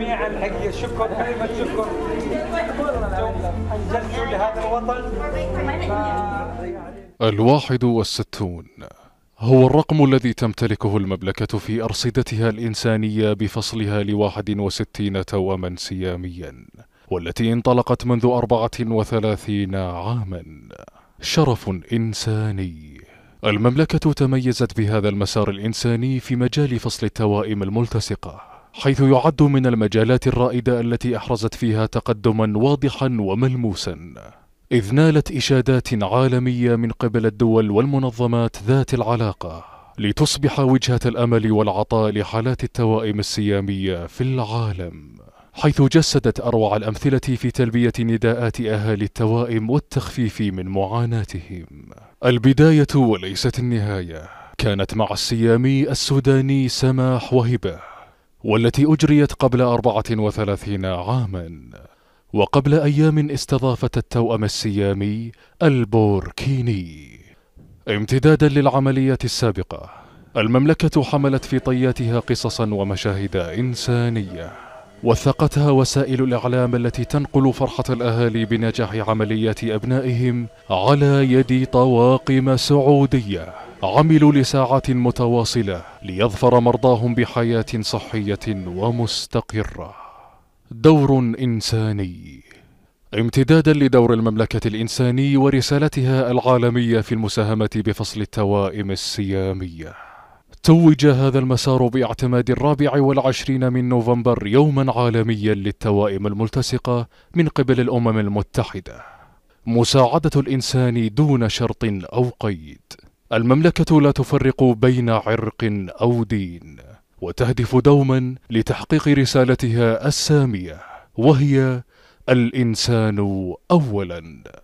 جميعا حقي شكر كلمة شكر أنجزتوا لهذا الوطن الواحد والستون هو الرقم الذي تمتلكه المملكة في أرصدتها الإنسانية بفصلها لواحد وستين توأما سياميا والتي انطلقت منذ أربعة وثلاثين عاما شرف إنساني المملكة تميزت بهذا المسار الإنساني في مجال فصل التوائم الملتصقة حيث يعد من المجالات الرائدة التي أحرزت فيها تقدما واضحا وملموسا إذ نالت إشادات عالمية من قبل الدول والمنظمات ذات العلاقة لتصبح وجهة الأمل والعطاء لحالات التوائم السيامية في العالم حيث جسدت أروع الأمثلة في تلبية نداءات أهالي التوائم والتخفيف من معاناتهم البداية وليست النهاية كانت مع السيامي السوداني سماح وهبه والتي أجريت قبل أربعة وثلاثين عاما وقبل أيام استضافت التوأم السيامي البوركيني امتدادا للعملية السابقة المملكة حملت في طياتها قصصا ومشاهد إنسانية وثقتها وسائل الإعلام التي تنقل فرحة الأهالي بنجاح عمليات أبنائهم على يد طواقم سعودية عملوا لساعات متواصلة ليظفر مرضاهم بحياة صحية ومستقرة دور إنساني امتدادا لدور المملكة الإنساني ورسالتها العالمية في المساهمة بفصل التوائم السيامية توج هذا المسار باعتماد الرابع والعشرين من نوفمبر يوما عالميا للتوائم الملتصقة من قبل الأمم المتحدة مساعدة الإنسان دون شرط أو قيد المملكة لا تفرق بين عرق أو دين وتهدف دوما لتحقيق رسالتها السامية وهي الإنسان أولاً